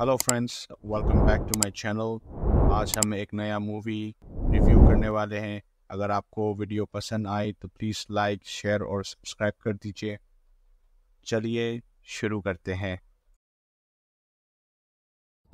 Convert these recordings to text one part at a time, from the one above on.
hello friends welcome back to my channel आज हम एक नया मूवी रिव्यू करने वाले हैं अगर आपको वीडियो पसंद आए तो प्लीज़ लाइक शेयर और सब्सक्राइब कर दीजिए चलिए शुरू करते हैं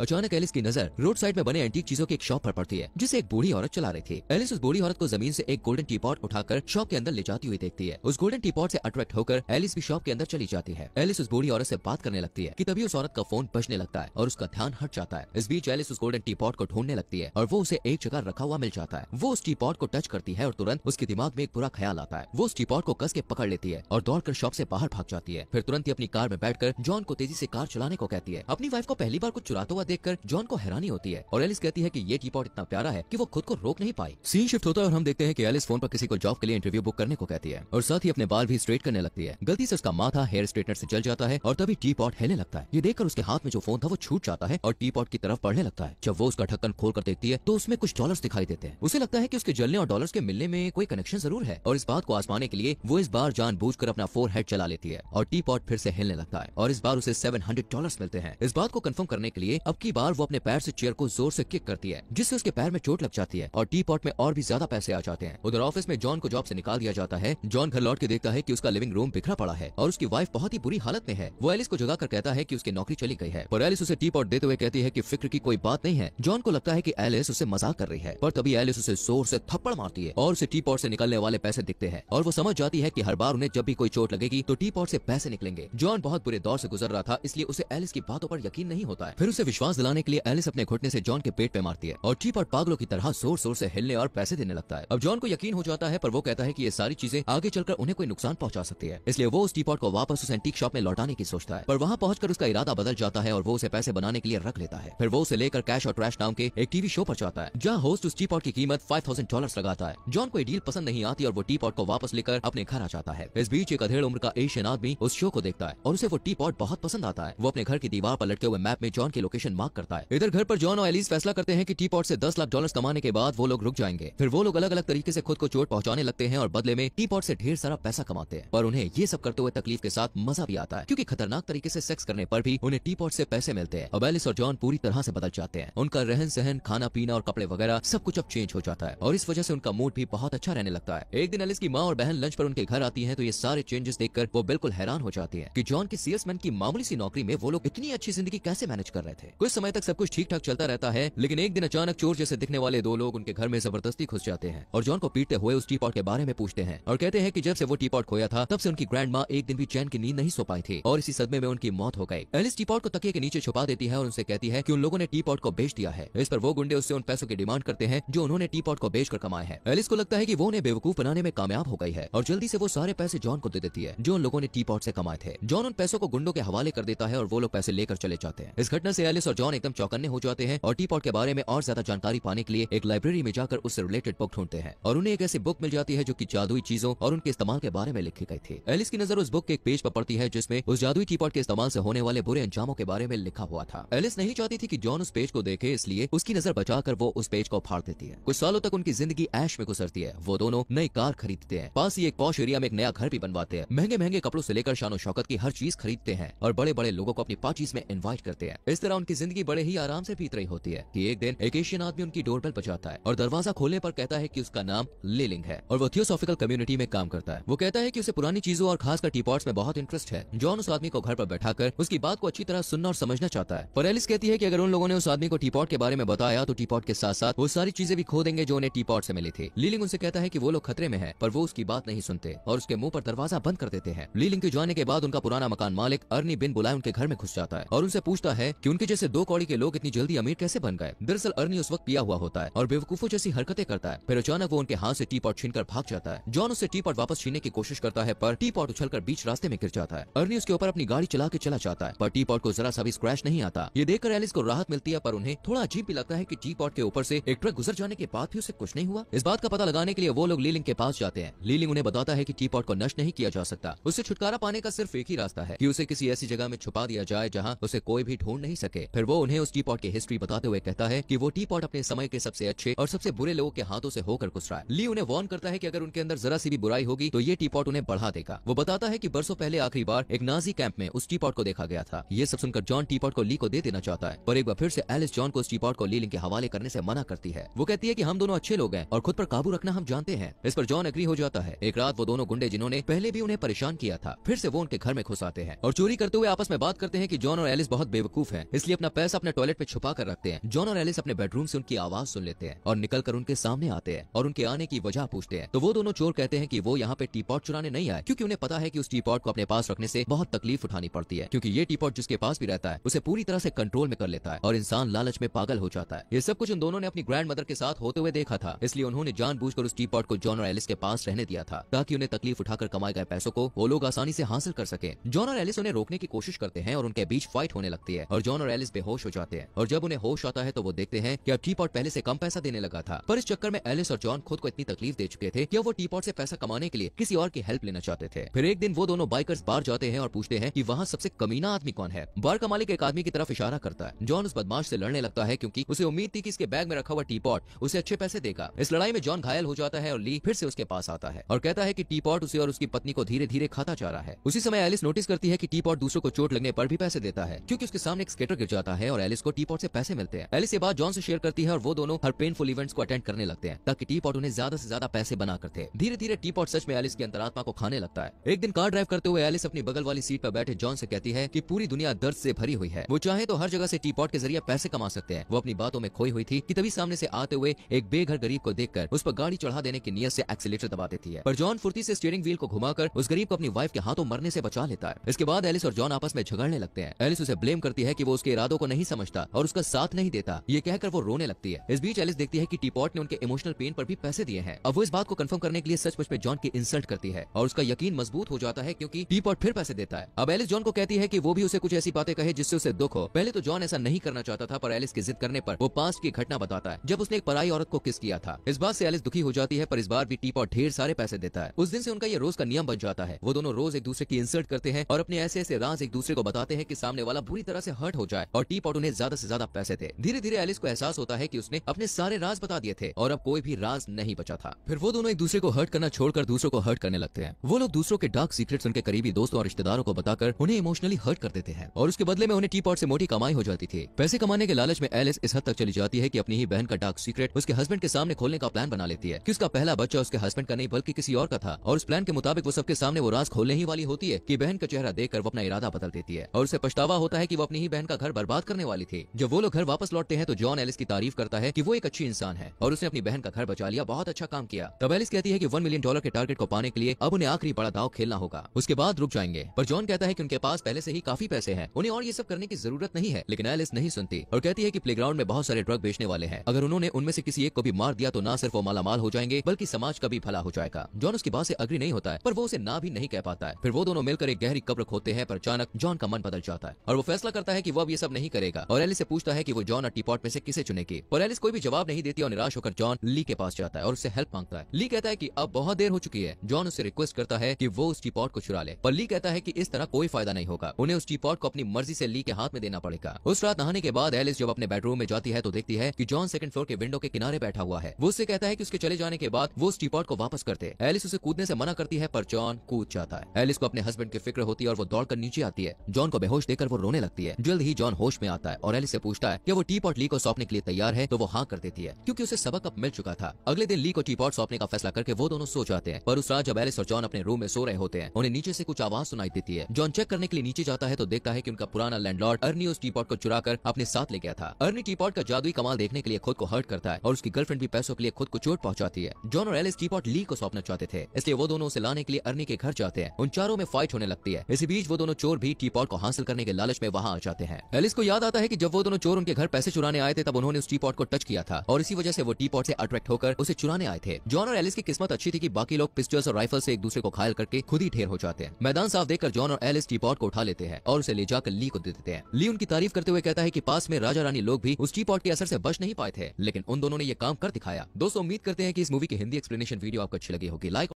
अचानक एलिस की नजर रोड साइड में बने एंटीक चीजों की एक शॉप पर पड़ती है जिसे एक बूढ़ी औरत चला रही थी एलिस उस बूढ़ी औरत को जमीन से एक गोल्डन टीपॉट उठाकर शॉप के अंदर ले जाती हुई देखती है उस गोल्डन टीपॉट से अट्रैक्ट होकर एलिस भी शॉप के अंदर चली जाती है एलिस उस बूढ़ी औरत से बात करने लगती है की तभी उस औरत का फोन बचने लगता है और उसका ध्यान हट जाता है इस बीच एलिस उस गोल्डन टीपॉट को ढूंढने लगती है और वो उसे एक जगह रखा हुआ मिल जाता है वो उस टीपॉट को टच करती है और तुरंत उसके दिमाग में एक बुरा ख्याल आता है वो उस टीपॉट को कस के पकड़ लेती है और दौड़कर शॉप से बाहर भाग जाती है फिर तुरंत ही अपनी कार में बैठकर जॉन को तेजी से कार चलाने को कहती है अपनी वाइफ को पहली बार कुछ चुराता हुआ देखकर जॉन को हैरानी होती है और एलिस कहती है की ये टीपॉट इतना प्यारा है की वो खुद को रोक नहीं पाई सीन शिफ्ट होता है और हम देखते हैं की एलिस फोन पर किसी को जॉब के लिए इंटरव्यू बुक करने को कहती है और साथ ही अपने बाल भी स्ट्रेट करने लगती है गलती से उसका माथा हेयर स्ट्रेटनर से जल जाता है और तभी टी पॉट हेने लगता है ये देखकर उसके हाथ में जो फोन था वो छूट जाता है और टी पॉट की तरफ पढ़ने लगता है जब वो उसका ढक्कन खोल कर देखती है तो उसमें कुछ डॉलर दिखाई देते हैं उसे लगता है की उसके जलने और डॉलर के मिलने में कोई कनेक्शन जरूर है और इस बात को आसमाने के लिए वो इस बार जान कर अपना फोर हेड चला लेती है और टी पॉट फिर से हिलने लगता है और इस बार उसे सेवन हंड्रेड डॉलर मिलते हैं इस बात को कन्फर्म करने के लिए अब की बार वो अपने पैर से चेयर को जोर से किक करती है जिससे उसके पैर में चोट लग जाती है और टी पॉट में और भी ज्यादा पैसे आ जाते हैं उधर ऑफिस में जॉन को जॉब से निकाल दिया जाता है जॉन घर लौट के देखता है की उसका लिविंग रूम बिखरा पड़ा है और उसकी वाइफ बहुत ही बुरी हालत में है वो एलिस को जगा कहता है की उसकी नौकरी चली गई है और एलिस उसे टी पॉट देते हुए कहती है की फिक्र की कोई बात नहीं है जॉन को लगता है की एलिस उसे मजाक कर रही है पर तभी एलिस उसे जोर से थप्पड़ मारती है और उसे टी पॉट से निकलने वाले पैसे दिखते हैं और वो समझ जाती है की हर बार उन्हें जब भी कोई चोट लगेगी तो टी पॉट से पैसे निकलेंगे जॉन बहुत बुरे दौर से गुजर रहा था इसलिए उसे एलिस की बातों पर यकीन नहीं होता है फिर उसे विश्वास विश्वास दिलाने के लिए एलिस अपने घुटने से जॉन के पेट पे मारती है और चीप और पागलों की तरह जोर जोर से हिलने और पैसे देने लगता है अब जॉन को यकीन हो जाता है पर वो कहता है की ये सारी चीजें आगे चलकर उन्हें कोई नुकसान पहुंचा सकती है इसलिए वो उस टीपॉट को वापस उस एंटीक शॉप में लौटाने की सोचता है पर वहाँ पहुंचकर उसका इरादा बदल जाता है और वो उसे पैसे बनाने के लिए रख लेता है फिर वो उसे लेकर कैश और ट्रैश नाम के एक टीवी शो पर जाता है जहाँ होस्ट उस टीपॉट की कीमत फाइव थाउजेंड डॉलर लगाता है जॉन को डील पसंद नहीं आती और वो टीपॉट को वापस लेकर अपने घर आ जाता है इस बीच एक अधेड़ उम्र का एशियन आदमी उस शो को देखता है और उसे वो टीपॉट बहुत पसंद आता है वो अपने घर की दीवार पर लटके हुए मैप में जॉन की लोकेशन मार्क करता है इधर घर पर जॉन और एलिस फैसला करते हैं कि टी पॉट से दस लाख डॉलर कमाने के बाद वो लोग रुक जाएंगे फिर वो लोग अलग अलग तरीके से खुद को चोट पहुंचाने लगते हैं और बदले में टी पॉट से ढेर सारा पैसा कमाते हैं पर उन्हें ये सब करते हुए तकलीफ के साथ मजा भी आता है क्यूँकी खतरनाक तरीके से सेक्स करने पर भी उन्हें टी पॉट से पैसे मिलते हैं अब एलिस और जॉन पूरी तरह से बदल जाते हैं उनका रहन सहन खाना पीना और कपड़े वगैरह सब कुछ अब चेंज हो जाता है और इस वजह से उनका मूड भी बहुत अच्छा रहने लगता है एक दिन एलिस की माँ और बहन लंच पर उनके घर आती है तो ये सारे चेंजेस देखकर वो बिल्कुल हैरान हो जाती है की जॉन की सेल्समैन की मामूली सी नौकरी में वो लोग इतनी अच्छी जिंदगी कैसे मैनेज कर रहे थे कुछ समय तक सब कुछ ठीक ठाक चलता रहता है लेकिन एक दिन अचानक चोर जैसे दिखने वाले दो लोग उनके घर में जबरदस्ती घुस जाते हैं और जॉन को पीटते हुए उस टीपॉट के बारे में पूछते हैं और कहते हैं की जब से वो टीपॉट खोया था तब से उनकी ग्रैंड माँ एक दिन भी चैन की नींद नहीं सो पाई थी और इसी सदमे में उनकी मौत हो गई एलिस टीपॉट को तकिए के नीचे छुपा देती है और उनसे कहती है की उन लोगों ने टीपॉट को बेच दिया है इस पर वो गुंडे उससे उन पैसों की डिमांड करते हैं जो उन्होंने टीपॉट को बेच कर कमाए हैं एलिस को लगता है की वो उन्हें बेवकूफ बनाने में कामयाब हो गई है और जल्दी से वो सारे पैसे जॉन को दे देती है जो उन लोगों ने टीपॉट से कमाए थे जॉन उन पैसों को गुंडों के हवाले कर देता है और वो लोग पैसे लेकर चले जाते हैं इस घटना से एलिस और और जॉन एकदम चौकन्ने हो जाते हैं और टीपॉट के बारे में और ज्यादा जानकारी पाने के लिए एक लाइब्रेरी में जाकर उससे रिलेटेड बुक ढूंढते हैं और उन्हें एक ऐसी बुक मिल जाती है जो की जादुई चीजों और उनके इस्तेमाल के बारे में लिखी गई थी एलिस की नजर उस बुक के एक पेज पर पड़ती है जिसमें उस जादुई टीपॉट के इस्तेमाल से होने वाले बुरे अंजामों के बारे में लिखा हुआ था एलिस नहीं चाहती थी कि जॉन उस पेज को देखे इसलिए उसकी नजर बचाकर वो उस पेज को फाड़ देती है कुछ सालों तक उनकी जिंदगी ऐश में गुजरती है वो दोनों नई कार खरीदते हैं पास ही एक पौश एरिया में एक नया घर भी बनवाते हैं महंगे महंगे कपड़ों से लेकर शानो शौकत की हर चीज खरीदते हैं और बड़े बड़े लोगों को अपनी पार्टीज में इन्वाइट करते हैं इस तरह उनकी जिंदगी बड़े ही आराम से बीत रही होती है कि एक दिन एक एशियन आदमी उनकी डोर बेल बचाता है और दरवाजा खोलने पर कहता है कि उसका नाम लेलिंग है और वो थियोसॉफिकल कम्युनिटी में काम करता है वो कहता है कि उसे पुरानी चीजों और खासकर टीपॉट्स में बहुत इंटरेस्ट है जॉन उस आदमी को घर पर बैठाकर उसकी बात को अच्छी तरह सुनना और समझना चाहता है पर एलिस कहती है की अगर उन लोगों ने उस आदमी को टीपॉट के बारे में बताया तो टीपॉट के साथ साथ वो सारी चीजें भी खो देंगे जो उन्हें टीपॉट से मिली थी लीलिंग उनसे कहता है की वो लोग खतरे में है पर वो उसकी बात नहीं सुनते और उसके मुंह पर दरवाजा बंद कर देते हैं लीलिंग के जाने के बाद उनका पुराना मकान मालिक अर्नी बिन बुलाए उनके घर में घुस जाता है और उनसे पूछता है की उनके जैसे से दो कौड़ी के लोग इतनी जल्दी अमीर कैसे बन गए दरअसल अर्नी उस वक्त पिया हुआ होता है और बेवकूफों जैसी हरकतें करता है फिर अचानक वो उनके हाथ से टी पॉट कर भाग जाता है जॉन उसे टी पॉट वापस छीने की कोशिश करता है पर टी पॉट कर बीच रास्ते में गिर जाता है अर्नी उसके ऊपर अपनी गाड़ी चला के चला जाता है पर टी पॉट को जरा सा भी स्क्रैच नहीं आता ये देखकर एलिस को राहत मिलती है पर उन्हें थोड़ा अजीब भी लगता है की टी पॉट के ऊपर ऐसी एक ट्रक गुजर जाने के बाद भी उसे कुछ नहीं हुआ इस बात का पता लगाने के लिए वो लोग लीलिंग के पास जाते हैं लीलिंग उन्हें बताता है की टी पॉट को नष्ट नहीं किया जा सकता उसे छुटकारा पाने का सिर्फ एक ही रास्ता है की उसे किसी ऐसी जगह में छुपा दिया जाए जहाँ उसे कोई भी ढूंढ नहीं सके फिर वो उन्हें उस टी पॉट की हिस्ट्री बताते हुए कहता है की वो टी पॉट अपने समय के सबसे अच्छे और सबसे बुरे लोगों के हाथों से होकर घुस रहा है ली उन्हें वार्न करता है की अगर उनके अंदर जरा सी भी बुराई होगी तो ये टी पॉट उन्हें बढ़ा देगा वो बताता है की बरसों पहले आखिरी बार एक नाजी कैंप में उस टी पॉट को देखा गया था ये सब सुनकर जॉन टी पॉट को ली को दे देना चाहता है पर एक बार फिर से एलिस जॉन को उस टी पॉट को लीलिंग के हवाले करने से मना करती है वो कहती है की हम दोनों अच्छे लोग हैं और खुद पर काबू रखना हम जानते हैं इस पर जॉन एग्री हो जाता है एक रात वो दोनों गुंडे जिन्होंने पहले भी उन्हें परेशान किया था फिर से वो उनके घर में घुस आते हैं और चोरी करते हुए आपस में बात करते हैं की जॉन और एलिस बहुत बेवकूफ है इसलिए अपना पैसा अपने टॉयलेट में छुपा कर रखते हैं जॉन और एलिस अपने बेडरूम से उनकी आवाज सुन लेते हैं और निकल कर उनके सामने आते हैं और उनके आने की वजह पूछते हैं तो वो दोनों चोर कहते हैं की वो यहाँ पे टीपॉट चुराने नहीं आए क्यूँकी उन्हें पता है की उस टीपॉट को अपने पास रखने से बहुत तकलीफ उठानी पड़ती है क्यूँकी ये टीपॉट जिसके पास भी रहता है उसे पूरी तरह से कंट्रोल में कर लेता है और इंसान लालच में पागल हो जाता है ये सब कुछ उन दोनों ने अपनी ग्रैंड मदर के साथ होते हुए देखा था इसलिए उन्होंने कर उस टीपॉट को जॉन और एलिस के पास रहने दिया था ताकि उन्हें तकलीफ उठाकर कमाए गए पैसों को वो लोग आसानी से हासिल कर सके जॉन और एलिस उन्हें रोकने की कोशिश करते हैं और उनके बीच फाइट होने लगती है और जॉन और एलिस बेहोश हो जाते हैं और जब उन्हें होश आता है तो वो देखते हैं कि अब टीपॉट पहले से कम पैसा देने लगा था पर इस चक्कर में एलिस और जॉन खुद को इतनी तकलीफ दे चुके थे कि वो टीपॉट से पैसा कमाने के लिए किसी और की हेल्प लेना चाहते थे फिर एक दिन वो दोनों बाइकर्स बार जाते हैं और पूछते हैं की वहाँ सबसे कमीना आदमी कौन है बार का मालिक एक आदमी की तरफ इशारा करता है जॉन उस बदमाश ऐसी लड़ने लगता है क्यूँकी उसे उम्मीद थी की इसके बैग में रखा हुआ टीपॉट उसे अच्छे पैसे देगा इस लड़ाई में जॉन घायल हो जाता है और ली फिर से उसके पास आता है और कहता है की टीपॉट उसे और उसकी पत्नी को धीरे धीरे खाता जा रहा है उसी समय एलिस नोटिस करती है की टीपॉट दूसरों को चोट लगने पर भी पैसे देता है क्यूँकी उसके सामने एक स्केटर गिर जाता जाता है और एलिस को टीपॉट से पैसे मिलते हैं एलिस ये बात जॉन से शेयर करती है और वो दोनों हर पेनफुल इवेंट्स को अटेंड करने लगते हैं ताकि टीपॉट उन्हें ज्यादा से ज्यादा पैसे बना करते हैं धीरे धीरे टीपॉट सच में एलिस की अंतरात्मा को खाने लगता है एक दिन कार ड्राइव करते हुए एलिस अपनी बगल वाली सीट पर बैठे जॉन से कहती है की पूरी दुनिया दर्द से भरी हुई है वो चाहे तो हर जगह से टीपॉट के जरिए पैसे कमा सकते हैं वो अपनी बातों में खोई हुई थी की तभी सामने से आते हुए एक बेघर गरीब को देखकर उस पर गाड़ी चढ़ा देने की नियत से एक्सीटर दबा देती है पर जॉन फुर्ती से स्टीयरिंग व्हील को घुमाकर उस गरीब को अपनी वाइफ के हाथों मरने से बचा लेता है इसके बाद एलिस और जॉन आपस में झगड़ने लगते हैं एलिस उसे ब्लेम करती है कि वो उसके इरादों बातों को नहीं समझता और उसका साथ नहीं देता ये कहकर वो रोने लगती है इस बीच एलिस देखती है की टीपॉट ने उनके इमोशनल पेन पर भी पैसे दिए हैं अब वो इस बात को कन्फर्म करने के लिए सचमुच में जॉन की इंसल्ट करती है और उसका यकीन मजबूत हो जाता है क्योंकि टीपॉट फिर पैसे देता है अब एलिस जॉन को कहती है की वो भी उसे कुछ ऐसी बातें कहे जिससे उसे दुख हो पहले तो जॉन ऐसा नहीं करना चाहता था पर एलिस की जिद करने पर वो पास की घटना बताता है जब उसने एक पराई औरत को किस किया था इस बात से एलिस दुखी हो जाती है पर इस बार भी टीपॉट ढेर सारे पैसे देता है उस दिन से उनका ये रोज का नियम बन जाता है वो दोनों रोज एक दूसरे की इंसल्ट करते हैं और अपने ऐसे ऐसे राज एक दूसरे को बताते हैं कि सामने वाला बुरी तरह से हर्ट हो जाए और और टी पॉट उन्हें ज्यादा से ज्यादा पैसे थे धीरे धीरे एलिस को एहसास होता है कि उसने अपने सारे राज बता दिए थे और अब कोई भी राज नहीं बचा था फिर वो दोनों एक दूसरे को हर्ट करना छोड़कर दूसरों को हर्ट करने लगते हैं वो लोग दूसरों के डार्क सीक्रेट उनके करीबी दोस्तों और रिश्तेदारों को बताकर उन्हें इमोशनली हर्ट कर देते हैं और उसके बदले में उन्हें टी पॉट से मोटी कमाई हो जाती थी पैसे कमाने के लालच में एलिस इस हद तक चली जाती है की अपनी ही बहन का डार्क सीक्रेट उसके हस्बैंड के सामने खोलने का प्लान बना लेती है की उसका पहला बच्चा उसके हस्बैंड का नहीं बल्कि किसी और का था और उस प्लान के मुताबिक वो सबके सामने वो राज खोलने ही वाली होती है की बहन का चेहरा देखकर वो अपना इरादा बदल देती है और उसे पछतावा होता है की वो अपनी ही बहन का घर बर्बाद बात करने वाली थी जब वो लोग घर वापस लौटते हैं तो जॉन एलिस की तारीफ करता है की वो एक अच्छी इंसान है और उसने अपनी बहन का घर बचा लिया बहुत अच्छा काम किया तब एलिस कहती है की वन मिलियन डॉलर के टारगेट को पाने के लिए अब उन्हें आखिरी बड़ा दाव खेलना होगा उसके बाद रुक जाएंगे पर जॉन कहता है की उनके पास पहले से ही काफी पैसे है उन्हें और ये सब करने की जरूरत नहीं है लेकिन एलिस नहीं सुनती और कहती है की प्ले में बहुत सारे ड्रग बेचने वाले हैं अगर उन्होंने उनमें से किसी एक को भी मार दिया तो ना सिर्फ वो मालामाल हो जाएंगे बल्कि समाज का भी भला हो जाएगा जॉन उसकी बात से अग्री नहीं होता है पर वो उसे ना भी नहीं कह पाता है फिर वो दोनों मिलकर एक गहरी कब्र खोते हैं पर अचानक जॉन का मन बदल जाता है और वो फैसला करता है की वो अब ये सब नहीं करेगा और एलिस से पूछता है की वो जॉन और टीपॉट में से किसे चुनेगी और एलिस कोई भी जवाब नहीं देती और निराश होकर जॉन ली के पास जाता है और उससे हेल्प मांगता है ली कहता है की अब बहुत देर हो चुकी है जॉन उसे रिक्वेस्ट करता है की वो उस टीपॉट को चुरा ले पर ली कहता है की इस तरह कोई फायदा नहीं होगा उन्हें उस टीपॉट को अपनी मर्जी ऐसी ली के हाथ में देना पड़ेगा उस रात नहाने के बाद एलिस जब अपने बेडरूम में जाती है तो देखती है की जॉन सेकंड फ्लोर के विंडो के किनारे बैठा हुआ है वो उससे कहता है की उसके चले जाने के बाद वो उस टीपॉट को वापस करते एलिस उसे कूदने ऐसी मना करती है पर जॉन कूद जाता है एलिस को अपने हस्बैंड की फिक्र होती है और वो दौड़कर नीचे आती है जॉन को बेहोश देकर वो रोने लगती है जल्द ही जॉन होश में आता है और एलिस से पूछता है कि वो टीपॉट ली को सौंपने के लिए तैयार है तो वो हाँ कर देती है क्योंकि उसे सबक अब मिल चुका था अगले दिन ली को टीपॉट सौंपने का फैसला करके वो दोनों सो जाते हैं पर उस रात जब एलिस और जॉन अपने रूम में सो रहे होते हैं उन्हें नीचे से कुछ आवाज सुनाई देती है जॉन चेक करने के लिए नीचे जाता है तो देखता है की उनका पुराना लैंडलॉर्ड अर्नी उस टीपॉट को चुरा कर अपने साथ ले गया था अर्नी टीपॉट का जादुई कमाल देखने के लिए खुद को हर्ट करता है और उसकी गर्लफ्रेंड भी पैसों के लिए खुद को चोट पहुंचाती है जॉन और एलिस टीपॉट ली को सौंपना चाहते थे इसलिए वो दोनों उसे लाने के लिए अर्नी के घर जाते हैं उन चारों में फाइट होने लगती है इसी बीच वो दोनों चोर भी टीपॉट को हासिल करने के लालच में वहाँ आ जाते हैं एलिस इसको याद आता है कि जब वो दोनों चोर उनके घर पैसे चुराने आए थे तब उन्होंने उस टीपॉट को टच किया था और इसी वजह से वो टीपॉट से अट्रैक्ट होकर उसे चुराने आए थे जॉन और एलिस की किस्मत अच्छी थी कि बाकी लोग पिस्टल्स और राइफल से एक दूसरे को घायल करके खुद ही ढेर हो जाते हैं मैदान साफ देखकर जॉन और एलिस टीपॉट को उठा लेते हैं और उसे ले जाकर ली को दे देते हैं ली उनकी तारीफ करते हुए कहता है की पास में राजा रानी लोग भी उस टीपॉट के असर से बच नहीं पाए थे लेकिन उन दोनों ने यह काम कर दिखाया दोस्तों उम्मीद करते हैं की इस मूवी की हिंदी एक्सप्लेनेशन वीडियो आपको अच्छी लगी होगी लाइक